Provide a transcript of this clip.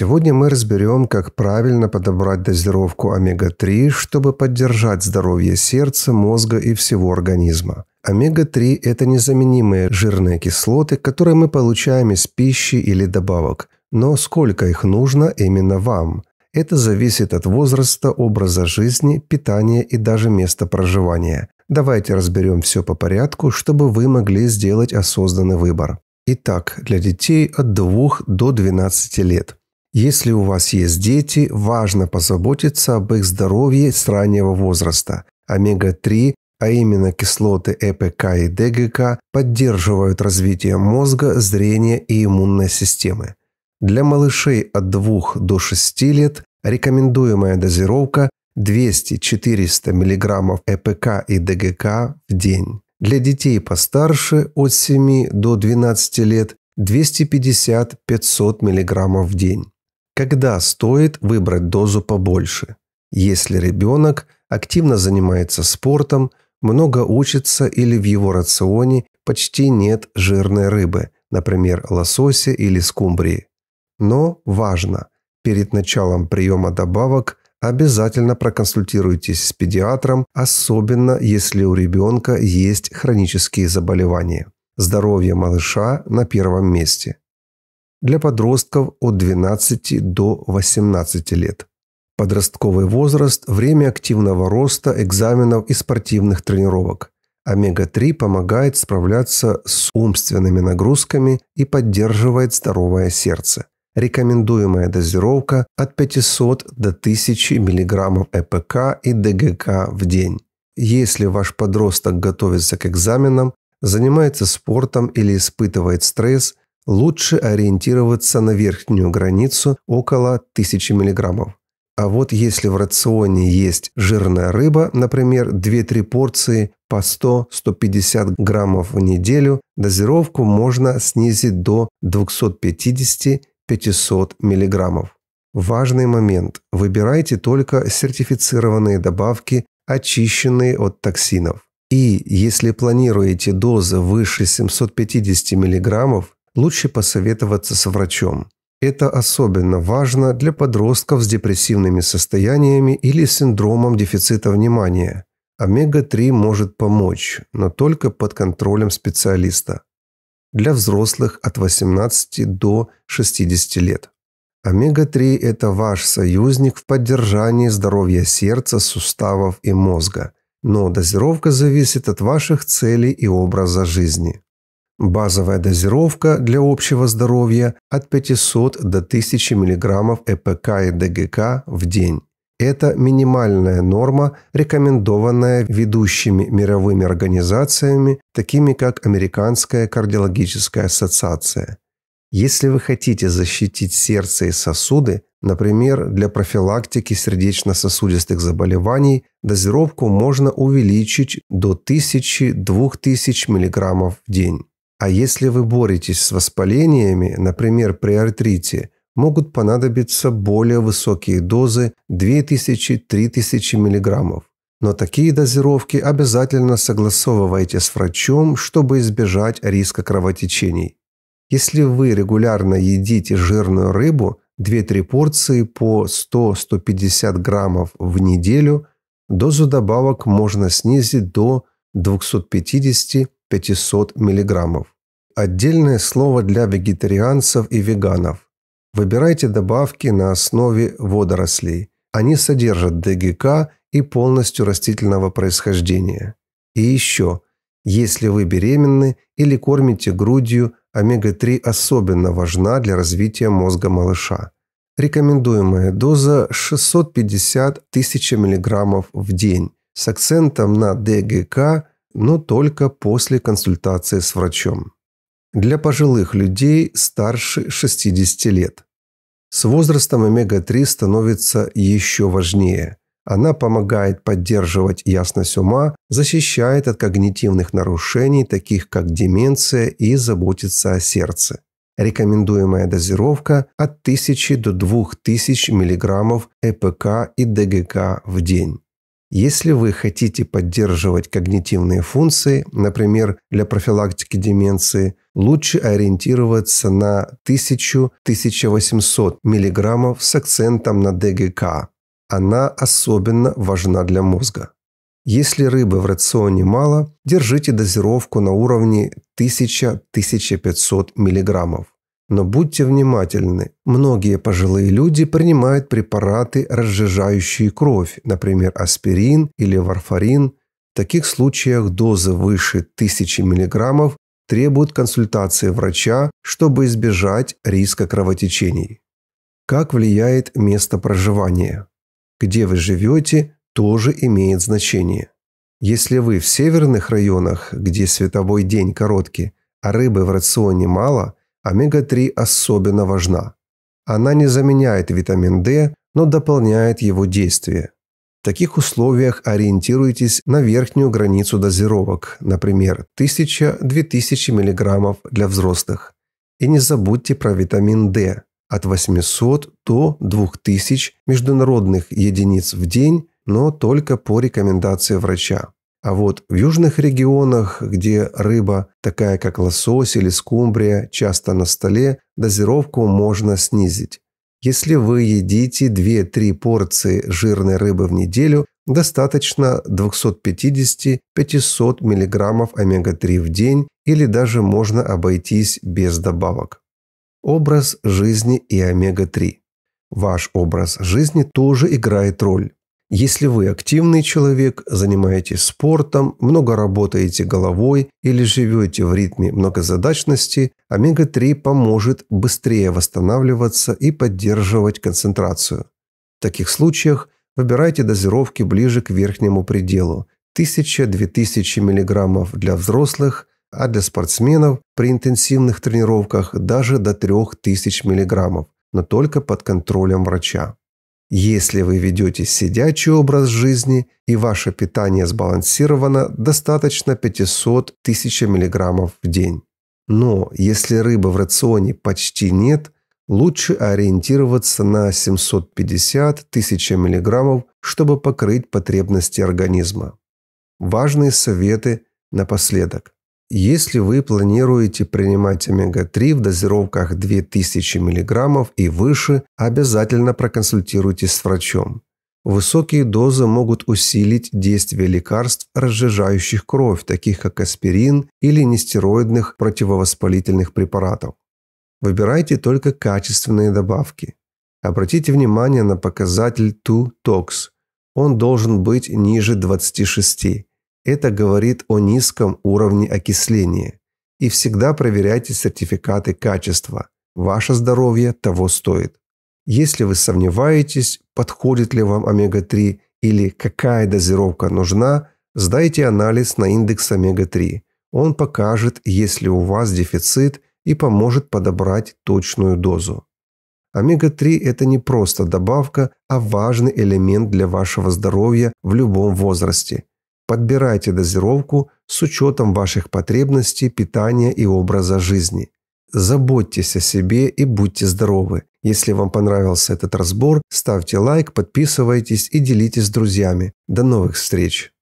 Сегодня мы разберем, как правильно подобрать дозировку омега-3, чтобы поддержать здоровье сердца, мозга и всего организма. Омега-3 – это незаменимые жирные кислоты, которые мы получаем из пищи или добавок. Но сколько их нужно именно вам? Это зависит от возраста, образа жизни, питания и даже места проживания. Давайте разберем все по порядку, чтобы вы могли сделать осознанный выбор. Итак, для детей от 2 до 12 лет – если у вас есть дети, важно позаботиться об их здоровье с раннего возраста. Омега-3, а именно кислоты ЭПК и ДГК, поддерживают развитие мозга, зрения и иммунной системы. Для малышей от 2 до 6 лет рекомендуемая дозировка 200-400 мг ЭПК и ДГК в день. Для детей постарше от 7 до 12 лет 250-500 мг в день когда стоит выбрать дозу побольше, если ребенок активно занимается спортом, много учится или в его рационе почти нет жирной рыбы, например, лосося или скумбрии. Но важно, перед началом приема добавок обязательно проконсультируйтесь с педиатром, особенно если у ребенка есть хронические заболевания. Здоровье малыша на первом месте для подростков от 12 до 18 лет. Подростковый возраст – время активного роста, экзаменов и спортивных тренировок. Омега-3 помогает справляться с умственными нагрузками и поддерживает здоровое сердце. Рекомендуемая дозировка от 500 до 1000 мг ЭПК и ДГК в день. Если ваш подросток готовится к экзаменам, занимается спортом или испытывает стресс, лучше ориентироваться на верхнюю границу около 1000 мг. А вот если в рационе есть жирная рыба, например, 2-3 порции по 100-150 граммов в неделю, дозировку можно снизить до 250-500 миллиграммов. Важный момент. Выбирайте только сертифицированные добавки, очищенные от токсинов. И если планируете дозы выше 750 мг, лучше посоветоваться с врачом. Это особенно важно для подростков с депрессивными состояниями или синдромом дефицита внимания. Омега-3 может помочь, но только под контролем специалиста. Для взрослых от 18 до 60 лет. Омега-3 – это ваш союзник в поддержании здоровья сердца, суставов и мозга, но дозировка зависит от ваших целей и образа жизни. Базовая дозировка для общего здоровья от 500 до 1000 мг ЭПК и ДГК в день. Это минимальная норма, рекомендованная ведущими мировыми организациями, такими как Американская кардиологическая ассоциация. Если вы хотите защитить сердце и сосуды, например, для профилактики сердечно-сосудистых заболеваний, дозировку можно увеличить до 1000-2000 мг в день. А если вы боретесь с воспалениями, например, при артрите, могут понадобиться более высокие дозы 2000-3000 мг. Но такие дозировки обязательно согласовывайте с врачом, чтобы избежать риска кровотечений. Если вы регулярно едите жирную рыбу, 2-3 порции по 100-150 граммов в неделю, дозу добавок можно снизить до 250 500 мг. Отдельное слово для вегетарианцев и веганов. Выбирайте добавки на основе водорослей. Они содержат ДГК и полностью растительного происхождения. И еще, если вы беременны или кормите грудью, омега-3 особенно важна для развития мозга малыша. Рекомендуемая доза 650 тысяч мг в день с акцентом на ДГК но только после консультации с врачом. Для пожилых людей старше 60 лет. С возрастом омега-3 становится еще важнее. Она помогает поддерживать ясность ума, защищает от когнитивных нарушений, таких как деменция, и заботится о сердце. Рекомендуемая дозировка от 1000 до 2000 мг ЭПК и ДГК в день. Если вы хотите поддерживать когнитивные функции, например, для профилактики деменции, лучше ориентироваться на 1000-1800 мг с акцентом на ДГК. Она особенно важна для мозга. Если рыбы в рационе мало, держите дозировку на уровне 1000-1500 миллиграммов. Но будьте внимательны. Многие пожилые люди принимают препараты, разжижающие кровь, например, аспирин или варфарин. В таких случаях дозы выше 1000 мг требуют консультации врача, чтобы избежать риска кровотечений. Как влияет место проживания? Где вы живете, тоже имеет значение. Если вы в северных районах, где световой день короткий, а рыбы в рационе мало – Омега-3 особенно важна. Она не заменяет витамин D, но дополняет его действие. В таких условиях ориентируйтесь на верхнюю границу дозировок, например, 1000-2000 мг для взрослых. И не забудьте про витамин D от 800 до 2000 международных единиц в день, но только по рекомендации врача. А вот в южных регионах, где рыба, такая как лосось или скумбрия, часто на столе, дозировку можно снизить. Если вы едите 2-3 порции жирной рыбы в неделю, достаточно 250-500 мг омега-3 в день или даже можно обойтись без добавок. Образ жизни и омега-3. Ваш образ жизни тоже играет роль. Если вы активный человек, занимаетесь спортом, много работаете головой или живете в ритме многозадачности, омега-3 поможет быстрее восстанавливаться и поддерживать концентрацию. В таких случаях выбирайте дозировки ближе к верхнему пределу 1000-2000 мг для взрослых, а для спортсменов при интенсивных тренировках даже до 3000 мг, но только под контролем врача. Если вы ведете сидячий образ жизни и ваше питание сбалансировано, достаточно 500-1000 мг в день. Но если рыбы в рационе почти нет, лучше ориентироваться на 750-1000 мг, чтобы покрыть потребности организма. Важные советы напоследок. Если вы планируете принимать омега-3 в дозировках 2000 мг и выше, обязательно проконсультируйтесь с врачом. Высокие дозы могут усилить действие лекарств, разжижающих кровь, таких как аспирин или нестероидных противовоспалительных препаратов. Выбирайте только качественные добавки. Обратите внимание на показатель 2-TOX. Он должен быть ниже 26. Это говорит о низком уровне окисления. И всегда проверяйте сертификаты качества. Ваше здоровье того стоит. Если вы сомневаетесь, подходит ли вам омега-3 или какая дозировка нужна, сдайте анализ на индекс омега-3. Он покажет, есть ли у вас дефицит и поможет подобрать точную дозу. Омега-3 – это не просто добавка, а важный элемент для вашего здоровья в любом возрасте – Подбирайте дозировку с учетом ваших потребностей, питания и образа жизни. Заботьтесь о себе и будьте здоровы. Если вам понравился этот разбор, ставьте лайк, подписывайтесь и делитесь с друзьями. До новых встреч!